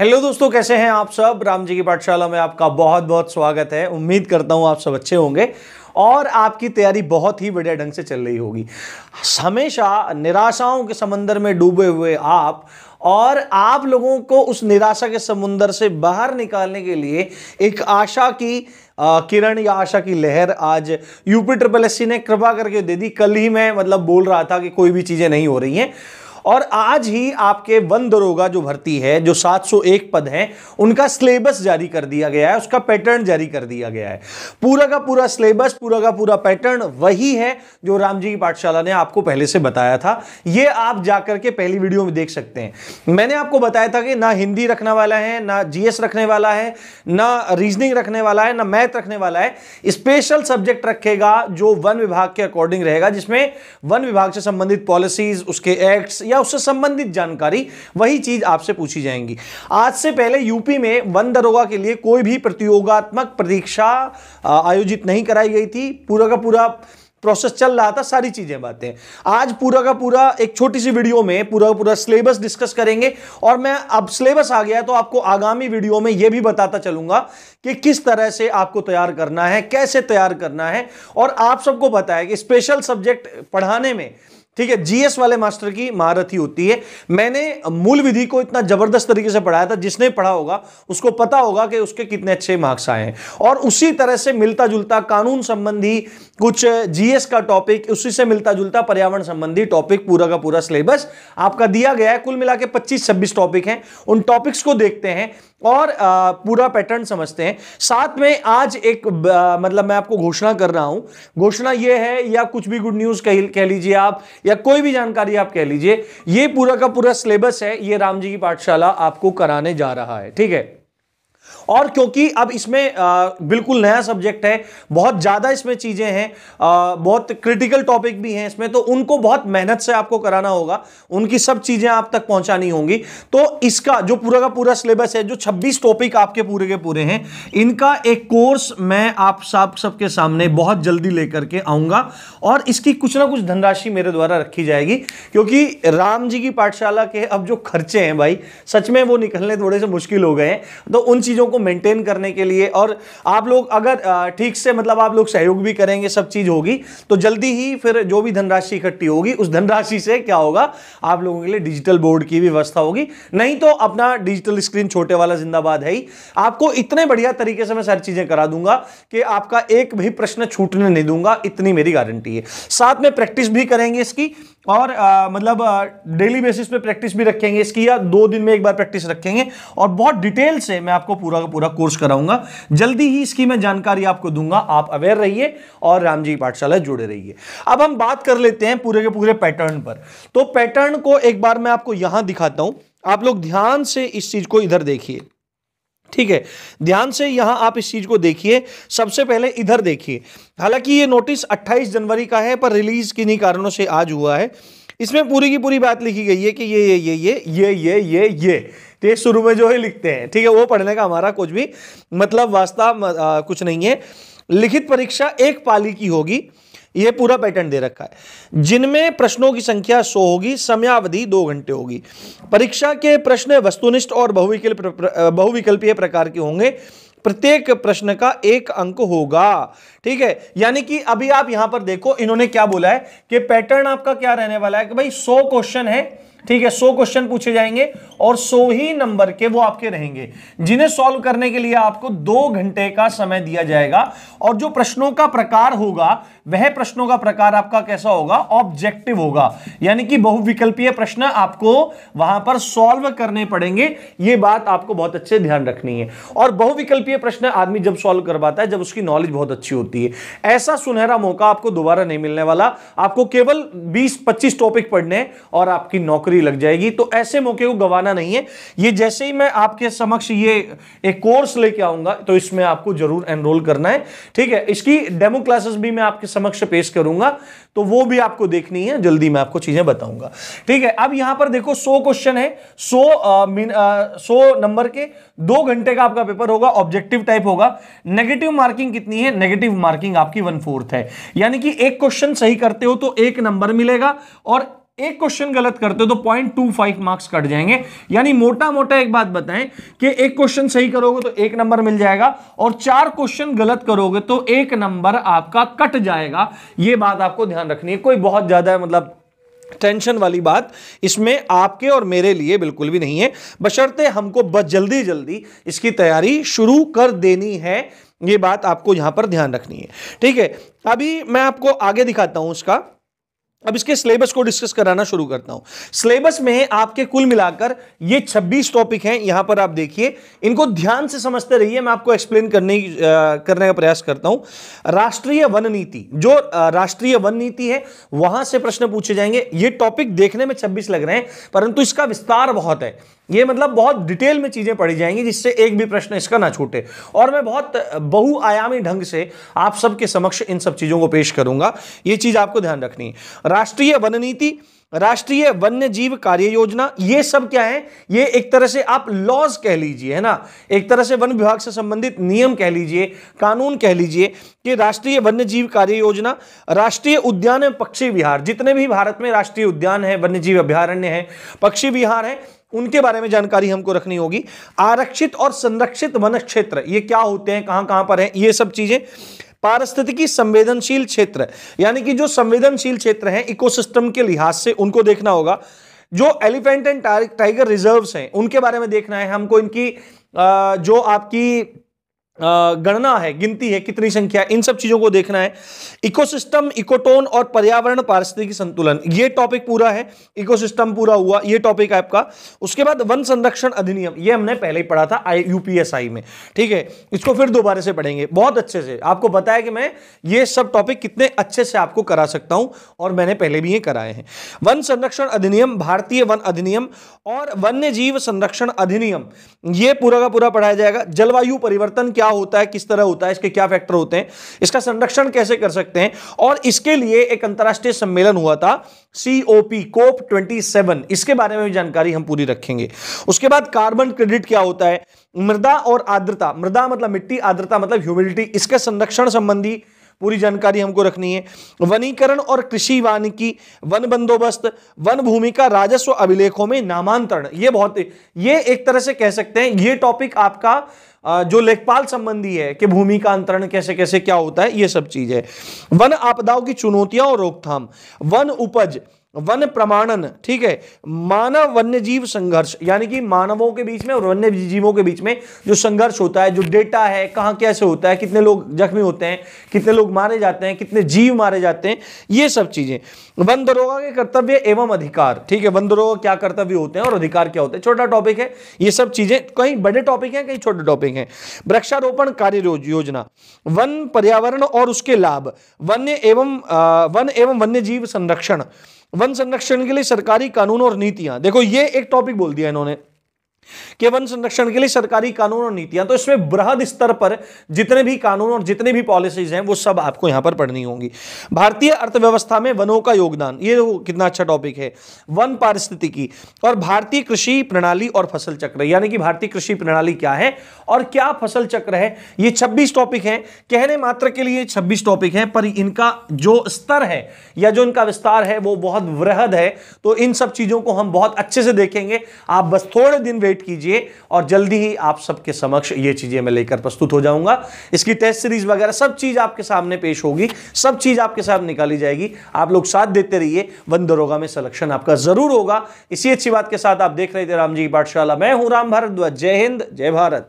hello दोस्तों कैसे हैं आप सब राम जी की पाठशाला में आपका बहुत बहुत स्वागत है उम्मीद करता हूं आप सब अच्छे होंगे और आपकी तैयारी बहुत ही बढ़िया ढंग से चल रही होगी हमेशा निराशाओं के समंदर में डूबे हुए आप और आप लोगों को उस निराशा के समुंदर से बाहर निकालने के लिए एक आशा की किरण या आशा की लहर आज यूपी ट्रिपल एस ने कृपा करके दे दी कल ही मैं मतलब बोल रहा था कि कोई भी चीज़ें नहीं हो रही हैं और आज ही आपके वन दरोगा जो भर्ती है जो 701 पद हैं उनका सिलेबस जारी कर दिया गया है उसका पैटर्न जारी कर दिया गया है पूरा का पूरा सिलेबस पूरा का पूरा पैटर्न वही है जो राम जी की पाठशाला ने आपको पहले से बताया था ये आप जाकर के पहली वीडियो में देख सकते हैं मैंने आपको बताया था कि ना हिंदी रखने वाला है ना जीएस रखने वाला है ना रीजनिंग रखने वाला है ना मैथ रखने वाला है स्पेशल सब्जेक्ट रखेगा जो वन विभाग के अकॉर्डिंग रहेगा जिसमें वन विभाग से संबंधित पॉलिसीज उसके एक्ट्स या उससे संबंधित जानकारी वही चीज आपसे पूछी जाएंगी आज से पहले यूपी में वन दरोगा के लिए कोई भी प्रतियोगात्मक परीक्षा आयोजित नहीं कराई गई थी पूरा का पूरा प्रोसेस चल रहा था सारी चीजें बातें आज पूरा का पूरा एक छोटी सी वीडियो में पूरा का पूरा सिलेबस डिस्कस करेंगे और मैं अब सिलेबस आ गया तो आपको आगामी वीडियो में यह भी बताता चलूंगा कि किस तरह से आपको तैयार करना है कैसे तैयार करना है और आप सबको पता है कि स्पेशल सब्जेक्ट पढ़ाने में ठीक है जीएस वाले मास्टर की महारथी होती है मैंने मूल विधि को इतना जबरदस्त तरीके से पढ़ाया था जिसने पढ़ा होगा उसको पता होगा कि उसके कितने अच्छे मार्क्स आए हैं और उसी तरह से मिलता जुलता कानून संबंधी कुछ जीएस का टॉपिक उसी से मिलता जुलता पर्यावरण संबंधी टॉपिक पूरा का पूरा सिलेबस आपका दिया गया है कुल मिला के पच्चीस छब्बीस टॉपिक है उन टॉपिक्स को देखते हैं और पूरा पैटर्न समझते हैं साथ में आज एक मतलब मैं आपको घोषणा कर रहा हूं घोषणा यह है या कुछ भी गुड न्यूज कह, कह लीजिए आप या कोई भी जानकारी आप कह लीजिए ये पूरा का पूरा सिलेबस है ये राम जी की पाठशाला आपको कराने जा रहा है ठीक है और क्योंकि अब इसमें बिल्कुल नया सब्जेक्ट है बहुत ज़्यादा इसमें चीज़ें हैं बहुत क्रिटिकल टॉपिक भी हैं इसमें तो उनको बहुत मेहनत से आपको कराना होगा उनकी सब चीज़ें आप तक पहुंचानी होंगी तो इसका जो पूरा का पूरा सिलेबस है जो 26 टॉपिक आपके पूरे के पूरे हैं इनका एक कोर्स मैं आप सब सबके सामने बहुत जल्दी लेकर के आऊँगा और इसकी कुछ ना कुछ धनराशि मेरे द्वारा रखी जाएगी क्योंकि राम जी की पाठशाला के अब जो खर्चे हैं भाई सच में वो निकलने थोड़े से मुश्किल हो गए हैं तो उन चीज़ों चीज़ों को मेंटेन करने के लिए और आप लोग अगर ठीक से मतलब आप लोग सहयोग भी करेंगे सब चीज़ होगी तो जल्दी ही फिर जो भी धनराशि इकट्ठी होगी उस धनराशि से क्या होगा आप लोगों के लिए डिजिटल बोर्ड की भी व्यवस्था होगी नहीं तो अपना डिजिटल स्क्रीन छोटे वाला जिंदाबाद है ही आपको इतने बढ़िया तरीके से मैं सारी चीज़ें करा दूंगा कि आपका एक भी प्रश्न छूटने नहीं दूंगा इतनी मेरी गारंटी है साथ में प्रैक्टिस भी करेंगे इसकी और आ, मतलब डेली बेसिस पे प्रैक्टिस भी रखेंगे इसकी या दो दिन में एक बार प्रैक्टिस रखेंगे और बहुत डिटेल से मैं आपको पूरा पूरा का पूरा कोर्स कराऊंगा जल्दी ही इसकी मैं जानकारी आपको दूंगा आप अवेयर रहिए और राम जी पाठशाला जुड़े रहिए अब हम बात कर लेते हैं पूरे के पूरे पैटर्न पर तो पैटर्न को एक बार मैं आपको यहां दिखाता हूं आप लोग ध्यान से इस चीज को इधर देखिए ठीक है ध्यान से यहां आप इस चीज को देखिए सबसे पहले इधर देखिए हालांकि ये नोटिस 28 जनवरी का है पर रिलीज किन्हीं कारणों से आज हुआ है इसमें पूरी की पूरी बात लिखी गई है कि ये ये ये ये ये ये ये ये तो ये शुरू में जो है लिखते हैं ठीक है वो पढ़ने का हमारा कुछ भी मतलब वास्ता कुछ नहीं है लिखित परीक्षा एक पाली की होगी ये पूरा पैटर्न दे रखा है जिनमें प्रश्नों की संख्या 100 होगी समयावधि दो घंटे होगी परीक्षा के प्रश्न वस्तुनिष्ठ और बहुविकल्प बहुविकल्पीय प्रकार के होंगे प्रत्येक प्रश्न का एक अंक होगा ठीक है यानी कि अभी आप यहां पर देखो इन्होंने क्या बोला है कि पैटर्न आपका क्या रहने वाला है कि भाई सौ क्वेश्चन है ठीक है सौ क्वेश्चन पूछे जाएंगे और सौ ही नंबर के वो आपके रहेंगे जिन्हें सॉल्व करने के लिए आपको दो घंटे का समय दिया जाएगा और जो प्रश्नों का प्रकार होगा वह प्रश्नों का प्रकार आपका कैसा होगा ऑब्जेक्टिव होगा यानी कि बहुविकल्पीय प्रश्न आपको वहां पर सॉल्व करने पड़ेंगे यह बात आपको बहुत अच्छे ध्यान रखनी है और बहुविकल्पीय प्रश्न आदमी जब सॉल्व करवाता है जब उसकी नॉलेज बहुत अच्छी होती है ऐसा सुनहरा मौका आपको दोबारा नहीं मिलने वाला आपको केवल बीस पच्चीस टॉपिक पढ़ने और आपकी नौकरी लग जाएगी तो ऐसे मौके को गंवाना नहीं है ये जैसे ही मैं आपके समक्ष ये एक कोर्स लेके आऊंगा तो इसमें आपको जरूर एनरोल करना है ठीक है इसकी डेमो क्लासेस भी मैं आपके समक्ष पेश करूंगा तो वो भी आपको देखनी है जल्दी मैं आपको चीजें बताऊंगा ठीक है अब यहां पर देखो सो क्वेश्चन है सो सो नंबर के दो घंटे का आपका पेपर होगा ऑब्जेक्टिव टाइप होगा नेगेटिव मार्किंग कितनी है नेगेटिव मार्किंग आपकी वन फोर्थ है यानी कि एक क्वेश्चन सही करते हो तो एक नंबर मिलेगा और एक क्वेश्चन गलत करते हो तो point two five marks cut जाएंगे यानी मोटा मोटा एक बात बताएं कि एक क्वेश्चन सही करोगे तो एक नंबर मिल जाएगा और चार क्वेश्चन गलत करोगे तो एक नंबर आपका कट जाएगा यह बात आपको ध्यान रखनी है कोई बहुत ज्यादा मतलब टेंशन वाली बात इसमें आपके और मेरे लिए बिल्कुल भी नहीं है बशर्ते हमको बस जल्दी जल्दी इसकी तैयारी शुरू कर देनी है ये बात आपको यहां पर ध्यान रखनी है ठीक है अभी मैं आपको आगे दिखाता हूं उसका अब इसके सिलेबस को डिस्कस कराना शुरू करता हूं सिलेबस में आपके कुल मिलाकर ये 26 टॉपिक हैं यहां पर आप देखिए इनको ध्यान से समझते रहिए मैं आपको एक्सप्लेन करने करने का प्रयास करता हूं राष्ट्रीय वन नीति जो राष्ट्रीय वन नीति है वहां से प्रश्न पूछे जाएंगे ये टॉपिक देखने में 26 लग रहे हैं परंतु इसका विस्तार बहुत है ये मतलब बहुत डिटेल में चीज़ें पढ़ी जाएंगी जिससे एक भी प्रश्न इसका ना छूटे और मैं बहुत बहुआयामी ढंग से आप सबके समक्ष इन सब चीज़ों को पेश करूंगा ये चीज़ आपको ध्यान रखनी है राष्ट्रीय वन नीति राष्ट्रीय वन्य जीव कार्य योजना ये सब क्या है ये एक तरह से आप लॉज कह लीजिए है ना एक तरह से वन विभाग से संबंधित नियम कह लीजिए कानून कह लीजिए कि राष्ट्रीय वन्य जीव कार्य योजना राष्ट्रीय उद्यान है पक्षी विहार जितने भी भारत में राष्ट्रीय उद्यान है वन्य जीव अभ्यारण्य है पक्षी विहार है उनके बारे में जानकारी हमको रखनी होगी आरक्षित और संरक्षित वन क्षेत्र ये क्या होते हैं कहां कहां पर है ये सब चीजें पारिस्थितिकी संवेदनशील क्षेत्र यानी कि जो संवेदनशील क्षेत्र हैं इकोसिस्टम के लिहाज से उनको देखना होगा जो एलिफेंट एंड टाइगर रिजर्व्स हैं उनके बारे में देखना है हमको इनकी जो आपकी गणना है गिनती है कितनी संख्या इन सब चीजों को देखना है इकोसिस्टम इकोटोन और पर्यावरण पारिस्थितिकी संतुलन ये टॉपिक पूरा है इकोसिस्टम पूरा हुआ ये टॉपिक आपका उसके बाद वन संरक्षण अधिनियम ये हमने पहले ही पढ़ा था आई यूपीएसआई में ठीक है इसको फिर दोबारा से पढ़ेंगे बहुत अच्छे से आपको बताया कि मैं ये सब टॉपिक कितने अच्छे से आपको करा सकता हूं और मैंने पहले भी ये कराए हैं वन संरक्षण अधिनियम भारतीय वन अधिनियम और वन्य जीव संरक्षण अधिनियम ये पूरा का पूरा पढ़ाया जाएगा जलवायु परिवर्तन क्या होता है किस तरह होता है इसके क्या फैक्टर होते हैं इसका संरक्षण कैसे कर सकते हैं और इसके लिए एक अंतर्राष्ट्रीय सम्मेलन हुआ था सीओपी कोप ट्वेंटी सेवन इसके बारे में भी जानकारी हम पूरी रखेंगे उसके बाद कार्बन क्रेडिट क्या होता है मृदा और आर्द्रता मृदा मतलब मिट्टी आर्द्रता मतलब ह्यूमिडिटी इसके संरक्षण संबंधी पूरी जानकारी हमको रखनी है वनीकरण और कृषि वानिकी वन बंदोबस्त वन भूमि का राजस्व अभिलेखों में नामांतरण ये बहुत ये एक तरह से कह सकते हैं ये टॉपिक आपका जो लेखपाल संबंधी है कि भूमि का अंतरण कैसे कैसे क्या होता है ये सब चीज है वन आपदाओं की चुनौतियां और रोकथाम वन उपज वन प्रमाणन ठीक है मानव वन्य जीव संघर्ष यानी कि मानवों के बीच में और वन्य जीवों के बीच में जो संघर्ष होता है जो डेटा है कहां कैसे होता है कितने लोग जख्मी होते हैं कितने लोग मारे जाते हैं कितने जीव मारे जाते हैं ये सब चीजें वन दरोगा के कर्तव्य एवं अधिकार ठीक है वन दरोगा क्या कर्तव्य होते हैं और अधिकार क्या होते हैं छोटा टॉपिक है ये सब चीजें कहीं बड़े टॉपिक है कहीं छोटे टॉपिक है वृक्षारोपण कार्य योजना वन पर्यावरण और उसके लाभ वन्य एवं वन एवं वन्य जीव संरक्षण वन संरक्षण के लिए सरकारी कानून और नीतियां देखो ये एक टॉपिक बोल दिया इन्होंने कि वन संरक्षण के लिए सरकारी कानून और नीतियां तो इसमें बृहद स्तर पर जितने भी कानून और जितने भी पॉलिसीज हैं वो सब आपको यहां पर पढ़नी होंगी भारतीय अर्थव्यवस्था में वनों का योगदान ये कितना अच्छा टॉपिक है वन पारिस्थितिकी और भारतीय कृषि प्रणाली और फसल चक्र यानी कि भारतीय कृषि प्रणाली क्या है और क्या फसल चक्र है ये छब्बीस टॉपिक है कहने मात्र के लिए छब्बीस टॉपिक है पर इनका जो स्तर है या जो इनका विस्तार है वो बहुत वृहद है तो इन सब चीजों को हम बहुत अच्छे से देखेंगे आप बस थोड़े दिन वेट वेट कीजिए और जल्दी ही आप सबके समक्ष ये चीज़ें मैं लेकर प्रस्तुत हो जाऊंगा इसकी टेस्ट सीरीज वगैरह सब चीज़ आपके सामने पेश होगी सब चीज़ आपके सामने निकाली जाएगी आप लोग साथ देते रहिए वन दरोगा में सिलेक्शन आपका ज़रूर होगा इसी अच्छी बात के साथ आप देख रहे थे राम जी की पाठशाला मैं हूं राम भारद्वाज जय हिंद जय भारत